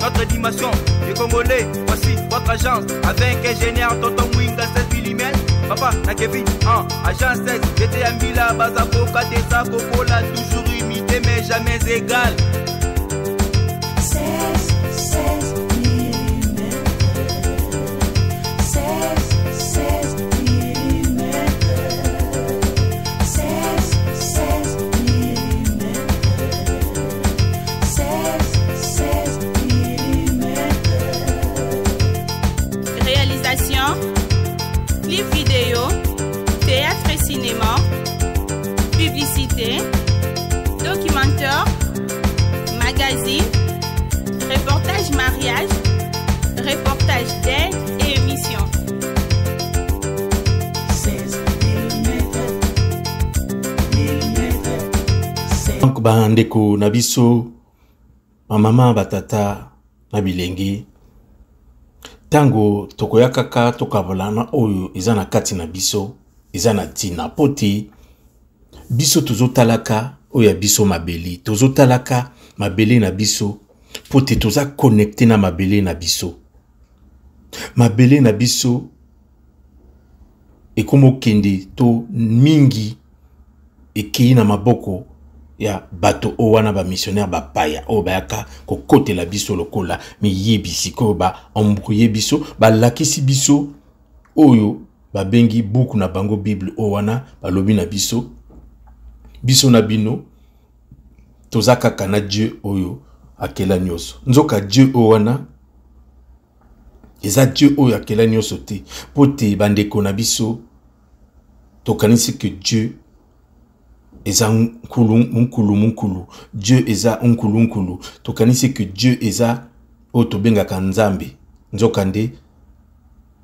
notre animation. Les Congolais, voici votre agence. Avec ingénieur Tonton Winga 16 mm. Papa, la Kevin, hein, agence 16. J'étais à Mila, Bazaboka, Tessa, là, toujours imité, mais jamais égal. vidéo, théâtre et cinéma, publicité, documentaire, magazine, reportage mariage, reportage d'aide et émission. Donc mm. bandeko na biso batata na ntango tokoya kaka tokabola na oyo eza na kati na biso eza na ntina mpo te biso tozotalaka oyo ya biso mabele tozotalaka mabele na biso mpo te toza konekte na mabele na biso mabele na biso ekoma okende to mingi ekei na maboko ya bato oyo wana bamissionnaire bapaya oyo bayaka kokotela biso lokola miyebi sikoyo baembrouye biso balakisi biso oyo babengi buku na bango bible oyo wana balobi na biso biso na bino toza kaka na dieu oyo akela nyonso nzoka dieu oyo wana eza dieu oyo akela nyonso te mpo te bandeko na biso tokanisi ke dieu eza nkulu nkulu mokulu dieu eza nkulu nkulu tokanisi ke dieu eza oyo tobengaka nzambe nzokande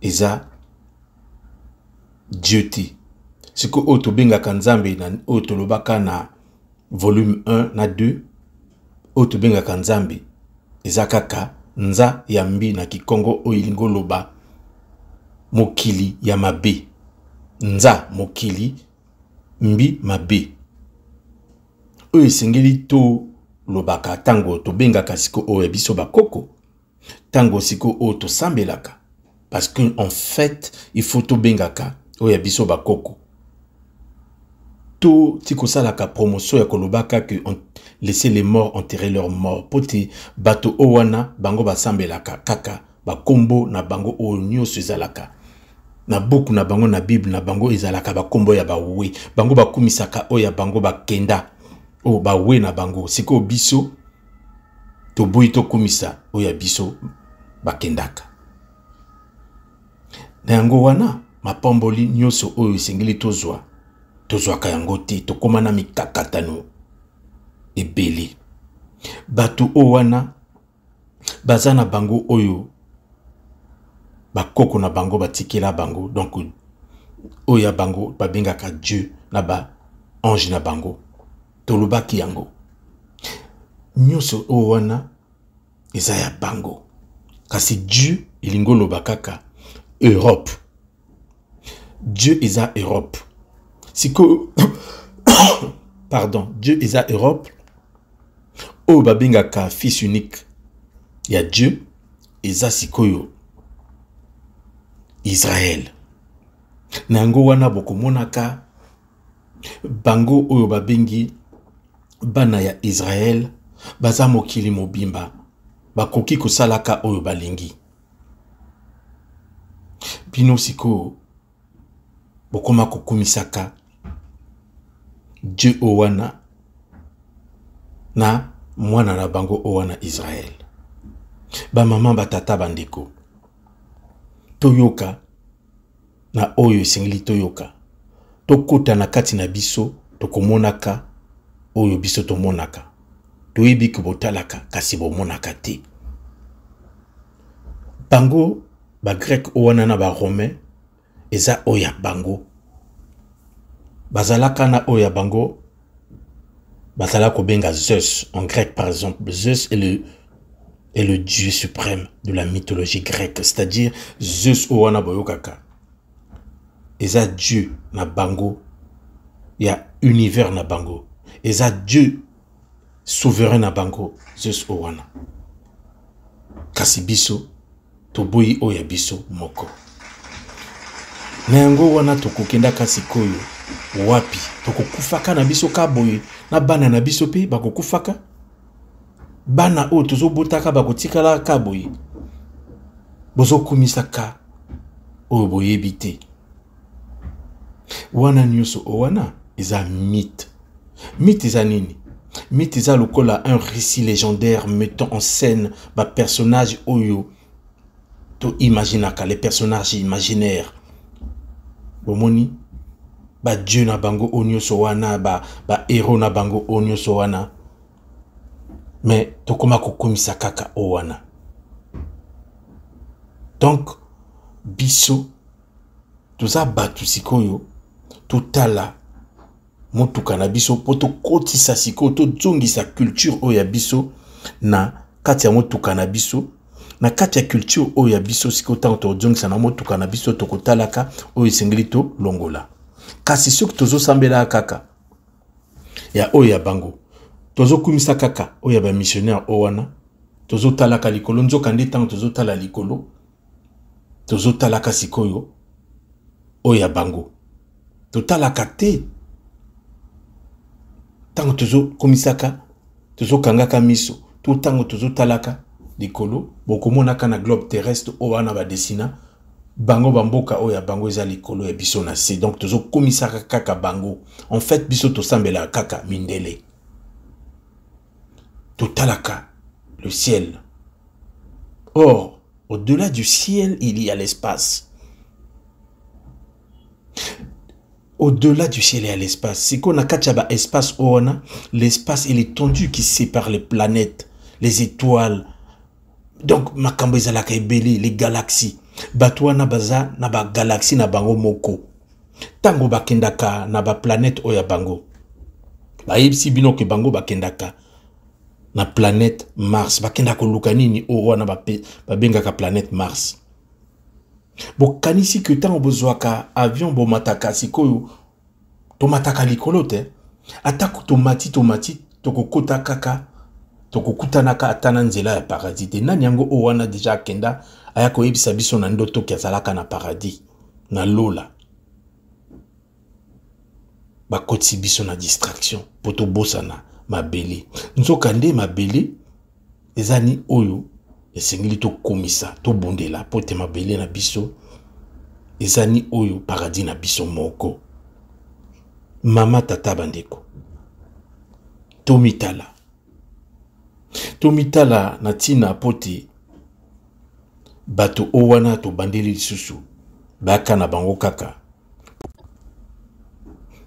eza dieu te sikoyo oyo tobengaka nzambe oyo tolobaka na volume 1 na 2 oyo tobengaka nzambe eza kaka nza ya mbi na kikongo oyo elingi oloba mokili ya mabe nza mokili mbi mabe oyo esengeli tolobaka ntango tobengaka siko oyo ya biso bakoko ntango siko oyo tosambelaka parce que en fait ifo tobengaka oyo ya biso bakoko to ti kosalaka promotion ya koloba kaka laisser les morts enterrer leur mort mpo te bato oyo wana bango basambelaka kaka bakombo na bango oyo nyonso ezalaka na buku na bango na bible na bango ezalaka bakombo ya bawe bango bakumisaka oyo ya bango bakenda oyo oh, bawe na bango sikoyo biso toboyi tokomisa oyo oh, ya biso bakendaka na yango wana mapamboli nyonso oyo esengeli tozwa tozwaka yango te tokóma na mikakatano ebele bato oyo wana baza na bango oyo bakoko na bango batikela bango donk oyo ya bango babengaka dieu na baange na bango tolobaki yango nyonso oyo wana eza ya bango kasi dieu elingi oloba kaka europe dieu eza europe sikoyo pardon dieu eza europe oyo babengaka fils unique ya dieu eza sikoyo israele na yango wana bokomonaka bango oyo babengi bana ya israele baza mokili mobimba bakoki kosalaka oyo balingi bino sikoyo bokoma kokumisaka dieu o wana na mwana na bango o wana israele bamama batata bandeko toyoka na oyo esengeli toyoka tokota na kati na biso tokomonaka oyo biso tomonaka toyebi kobotalaka kasi bomonaka te bango grec, ou anana na baromain eza oyo ya bango bazalaka na oyo ya bango bazala kobenga zeus en grec par exemple zeus est le, est le dieu suprême de la mythologie grecque c'est-à-dire zeus oyo wana boyokaka eza dieu na bango ya univers na bango eza dieu souverain na bango zeus o wana kasi biso toboyi oyo ya biso moko na yango wana tokokendaka sikoyo wapi tokokufaka na biso ka boye na bana na biso mpe bakokufaka bana oyo tozobotaka bakotikala ka boye bozokumisaka oyo boyebi te wana nyonso owana eza mythe mite nini mite lokola un récit légendaire mettant en scène personnages oyo toimaginaka les personnages imaginaires bomoni bah, Dieu na bango onyo sowana, wana ba ba na bango onyo so wana me tokóma kokomisa kaka o wana Donc, biso toza Tout sikoyo bah, totala motuka na biso mpo tokotisa sikoyo tozongisa culture oyo ya biso na kati ya motuka na biso na kati ya culture oyo ya biso sikoyo ntango tozongisa na motuka na biso tokotalaka oyo esengeli tolongola kasi soki tozosambelaka kaka ya oyo ya bango tozokumisa kaka oyo ya bamissionnaire oyo wana tozotalaka likolo nzoka nde ntango tozotala likolo tozotalaka sikoyo oyo ya bango totalaka te Tango komisaka, tozokomisaka kangaka miso to talaka, talaka likolo bokomonaka na globe terrestre oyo wana badesina bango bamboka oyo ya bango eza likolo ya biso donc se donc kaka bango en fait biso tosambelaka kaka mindele talaka le ciel or au-delà du ciel il y a l'espace au-delà du ciel et à l'espace. a na kachaba espace oana, l'espace et l'étendue qui sépare les planètes, les étoiles. Donc Makambezala ezalaka ebele les galaxies. Bato na baza na ba galaxie na bango moko. Tango bakendaka na ba planète oya bango. Bayebisi bino ke bango bakendaka na planète Mars. Bakendaka koluka nini o wana babengaka planète Mars. bokanisi ke ntango bozwaka avion bomataka sikoyo tomataka likolo te atako tomati tomati tokokota kaka tokokutanaka ata na nzela ya paradis te nani yango oyo wana deja akenda aya koyebisa biso na ndotoki azalaka na paradis na lola bakotisi biso na distraction mpo tobosana mabele nzoka nde mabele eza ni oyo esengeli tokomisa tobundela mpo te mabele na biso eza ni oyo paradis na biso moko mama tata bandeko tomitala tomitala na ntina mpo te bato o wana tobandeli lisusu baka na bango kaka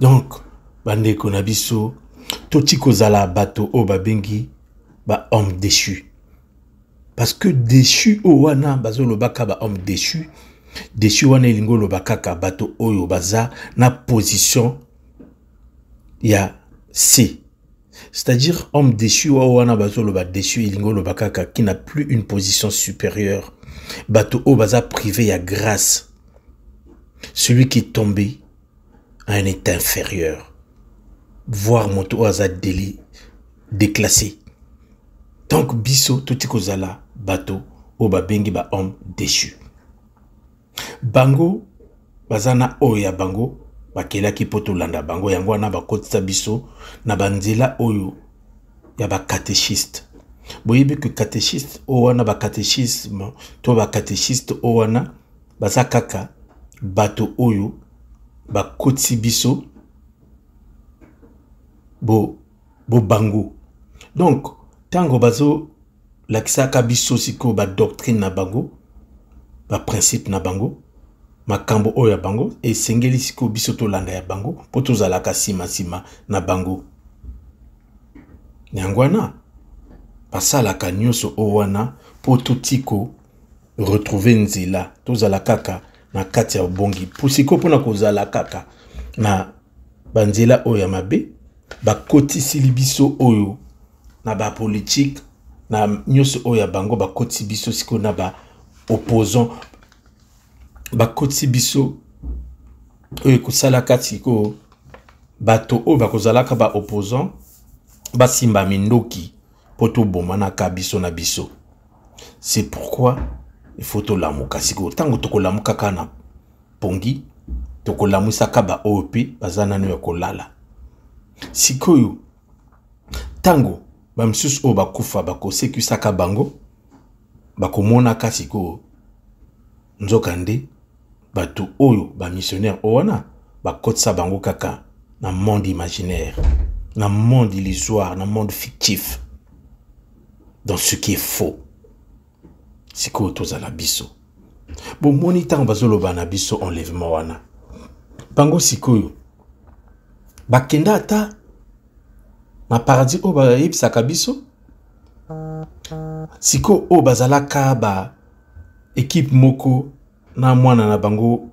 donk bandeko na biso toti kozala bato oyo babengi bahomme déchu parce que déchu owana wana bazolobaka homme déchu déchu wana elingi l'obakaka, bato oyo baza na position ya c c'est-à-dire homme déchu owana wana ba déchu elingi qui n'a plus une position supérieure bato o baza privé ya grâce celui qui est tombé à un état inférieur voire moto azad déli déclassé donc biso toti kozala bato oyo babengi bahomme déchu bango baza na oyo ya bango bakelaki mpo tolanda bango yango wana bakotisa biso na banzela oyo ya bacatéchiste boyebi ke catéchiste oyo wana bacatéchisme to bacatéchiste oyo wana baza kaka bato oyo bakotisi biso bobango bo, bo donc ntango bazo lakisaka biso sikoyo badoctrine na bango baprincipe na bango makambo oyo ya bango esengeli sikoyo biso tolanda ya bango mpo tozalaka nsimansima na bango yango wana basalaka nyonso o wana mpo totiko retrouve nzela tozala kaka na kati ya obongi mpo sikoyo mpona kozala kaka na banzela oyo ya mabe bakotisili biso oyo na bapolitike na nyonso oyo ya bango bakoti biso sikoyo na baopposant bakoti biso oyo ekosala kati ko bato oyo bakozalaka baopposant basimba mindoki mpo tobomanaka biso na biso c'est pourquoi il faut tolamuka sikoyo ntango tokolamuka kaka na pongi tokolamwisaka baoyo mpe baza nano ya kolala sikoyo ntango bamisusu oyo bakufa bakosekwisaka bango bakomonaka sikoyo nzokande bato oyo bamissionnaire oyo wana bakotisa bango kaka na monde imaginaire na monde illusoire na monde fictif dans ce qui est faux sikoyo tozala biso bomoni ntango bazoloba na biso enlèvement wana bango sikoyo bakenda ata maparadis oyo bayebisaka biso sikoyo oyo bazalaka ba ekipe moko na mwana na bango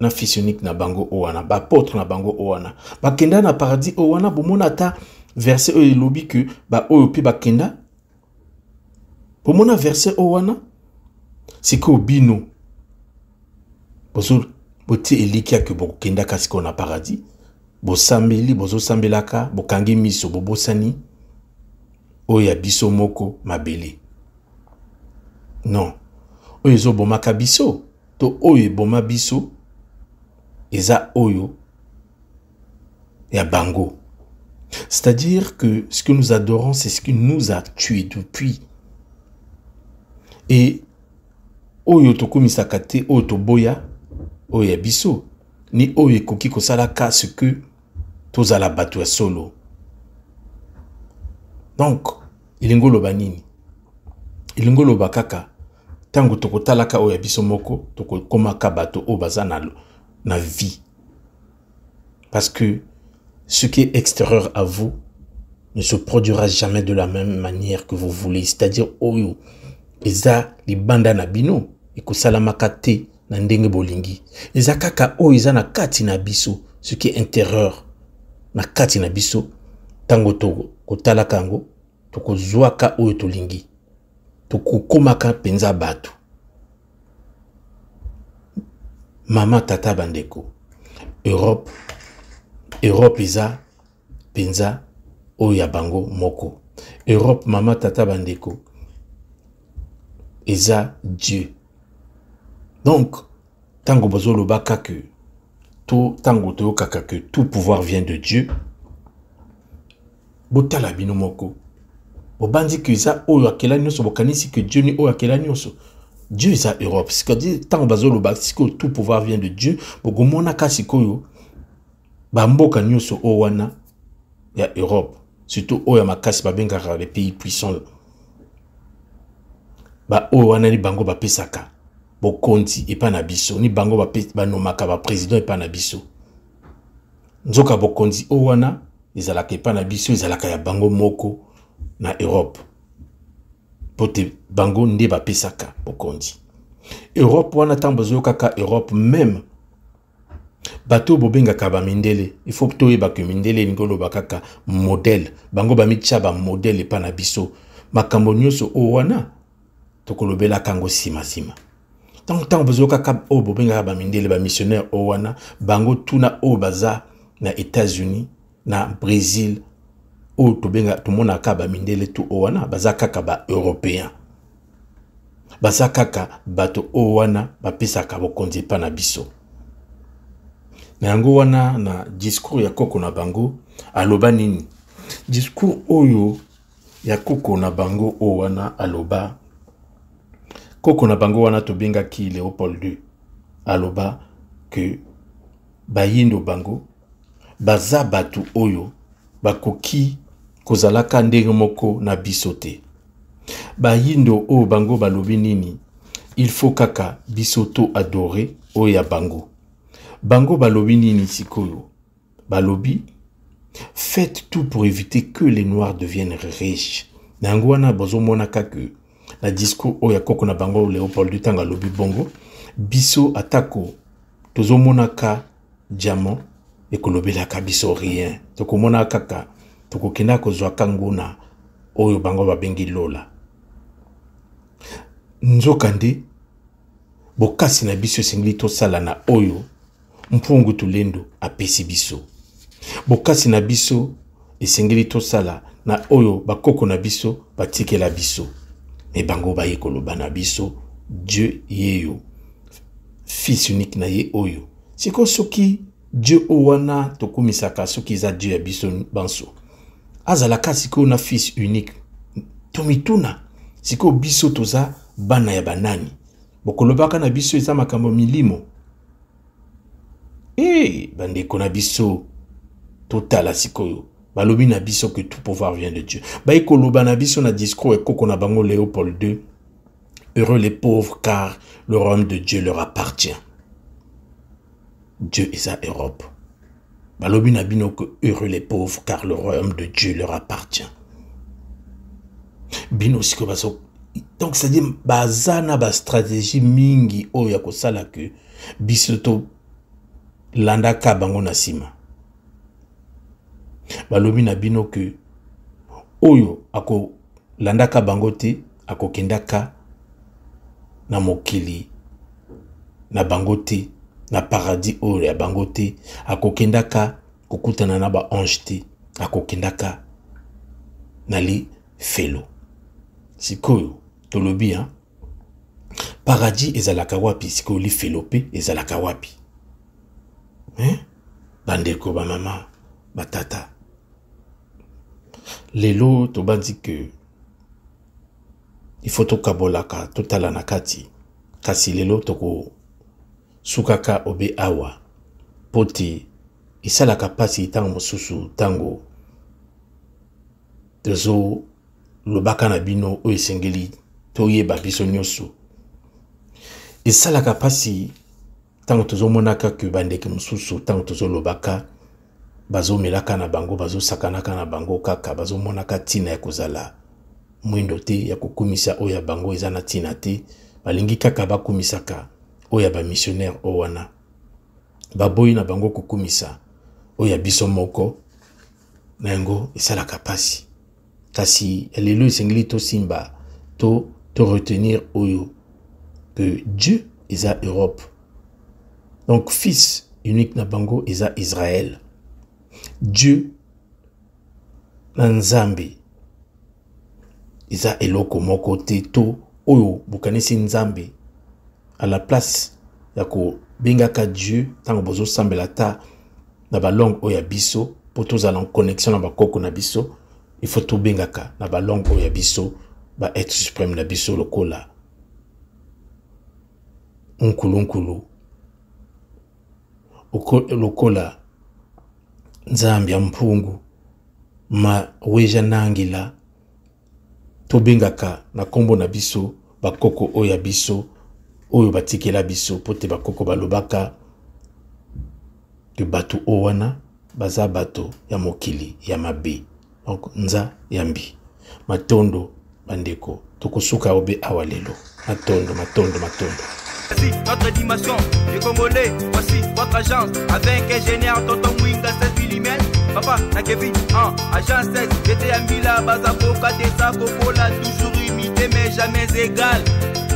na fils unique na bango oyo wana baapôtre na bango oyo wana bakenda na paradis oyo wana bomona ata verset oyo elobi ke baoyo mpe bakenda bomona verset oyo wana sikoyo bino botie elikia ke bokendaka sikoyo na paradis bosambeli bozosambelaka bokangi miso bobosani oyo ya biso moko mabele non oyo ezobomaka to oyo eboma biso eza oyo ya bango c'est-à-dire que ce que nous adorons c'est ce qui nous a tué depuis et oyo tokomisaka te oyo toboya oyo ya ni oyo ekoki kosalaka ce que à la ya solo donk elingi banini. nini elingi oloba kaka ntango tokotalaka oyo ya moko komaka bato oyo na, na vie parce que ce qui est extérieur à vous ne se produira jamais de la même manière que vous voulez c'est-à-dire oyo eza libanda na bino ekosalamaka te na ndenge bolingi eza kaka oyo eza na kati na biso ce qui est intérieur na kati na biso ntango tokotalaka yango tokozwaka oyo tolingi tokokomaka mpenza bato mama tata bandeko europe europe eza mpenza oyo ya bango moko europe mama tata bandeko eza dieu donc ntango bozolobaka ke tout tango kaka que tout pouvoir vient de Dieu botala bino moko bobandi Kiza eza oyo akela bokanisi que dieu ni oyo akela nyonso dieu isa europe c'est-à-dire ntango bazoloba sikoyo tout pouvoir vient de dieu bokomonaka sikoyo bamboka nyonso oyo wana ya europe surtout oya ya makasi babengaka les pays ba Ba wana ni bango pesaka. bokonzi epai na biso ni bango banomaka bapresident epai na biso nzoka bokonzi oyo wana ezalaka epai na biso ezalaka ya bango moko na erope mpo te bango nde bapesaka bokonzi erope wana ntango bazoyokaka erope meme bato oyo bobengaka bamindele ifaut to oyeba ke mindele elingi oloba kaka modele bango bamitia bamodele epai na biso makambo nyonso oyo wana tokolobelaka yango nsimansima ntango ntango bozwa kaka oyo bobengaka bamindele bamissionnaire oyo wana bango tuna oyo baza na états-unis na brésil oyo tomonaka bamindele tu oyo wana baza kaka baeuropéen baza kaka bato oyo wana bapesaka bokonzi epai na biso na yango wana na discours ya koko na bango aloba nini discours oyo ya koko na bango oyo wana aloba koko na bango wana tobengaki léopold ii aloba ke bayindo bango Bazabatu oyo bakoki kozalaka ndenge moko na biso bayindo o bango balobi nini il faut kaka bisoto adore oyo ya bango bango balobi nini sikoyo balobi faites tout pour éviter que les noirs deviennent riches na yango wana ke na discours oyo ya koko na bango léopold ntango alobi bongo biso atako tozomonaka diamant ekolobelaka biso rien tokomona kaka tokokenda kozwaka nguna oyo bango babengi lola nzokande bokasi na biso esengeli tosala na oyo mpungu tulendo apesi biso bokasi na biso esengeli tosala na oyo bakoko na biso batikela biso me bango baye koloba na biso dieu ye yo fils unique na ye oyo sikoyo soki dieu oyo wana tokumisaka soki eza dieu ya biso banso azalaka sikoyo na fils unique tomituna sikoyo biso toza bana ya banani bokolobaka na biso eza makambo milimo e bandeko na biso totala sikoyo balobi na que tout pouvoir vient de dieu bayekoloba na biso na discours koko na bango léopold ii heureux les pauvres car le royaume de dieu leur appartient dieu est à europe balobi na bino que heureux les pauvres car le royaume de dieu leur appartient bino sikoyo bazo donc cest dit Bazana ba stratégie mingi oyo ya kosala ke landa tolandaka bango na sima. balobi na bino ke oyo akolandaka bango te akokendaka na mokili na bango te na paradis oyo ya bango te akokendaka kokutana na baange te akokendaka na lifelo sikoyo tolobi ya paradis ezalaka wapi sikoyo lifelo mpe ezalaka wapi eh? bandeko bamama batata lelo tobandi ke ifo tokabolaka totala na kati kasi lelo tokosukaka obe awa mpo te esalaka mpasi ntango mosusu ntango tozolobaka na bino oyo esengeli toyeba biso nyonso esalaka mpasi ntango tozomonaka ke bandeke mosusu ntango tozolobaka bazomelaka na bango bazosakanaka na bango kaka bazomonaka ntina ya kozala mwindo te ya kokumisa oyo ya bango eza na ntina te balingi kaka bakumisaka oyo ya bamissionnaire o wana baboyi na bango kokumisa oyo ya biso moko na yango esalaka pasi kasi ya lelo esengeli tosimba to, to retenir oyo que dieu eza europe donc fils unique na bango eza israele dieu na nzambe eza eloko moko te to oyo bokanisi nzambe à la place ya kobengaka dieu ntango bozosambela ta na balangue oyo ya biso mpo tozala en connexion na bakoko na biso ifo tobengaka na balangue oyo ya biso baetre supreme na biso lokola nkulunkulu lokola nzambia mphungu ma weja nangila tobengaka na nkombo na biso bakoko oyo ya biso oyo batikela biso mpo te bakoko balobaka ke bato oyo wana baza bato ya mokili ya mabe donc nza yambi matondo bandeko tokosuka obe awa lelo matondo matondo matondo Voici notre dimension, les Congolais, voici votre agence, avec ingénieur Tonton Wing. 7 mm papa nakebi hein, à toujours imité mais jamais égal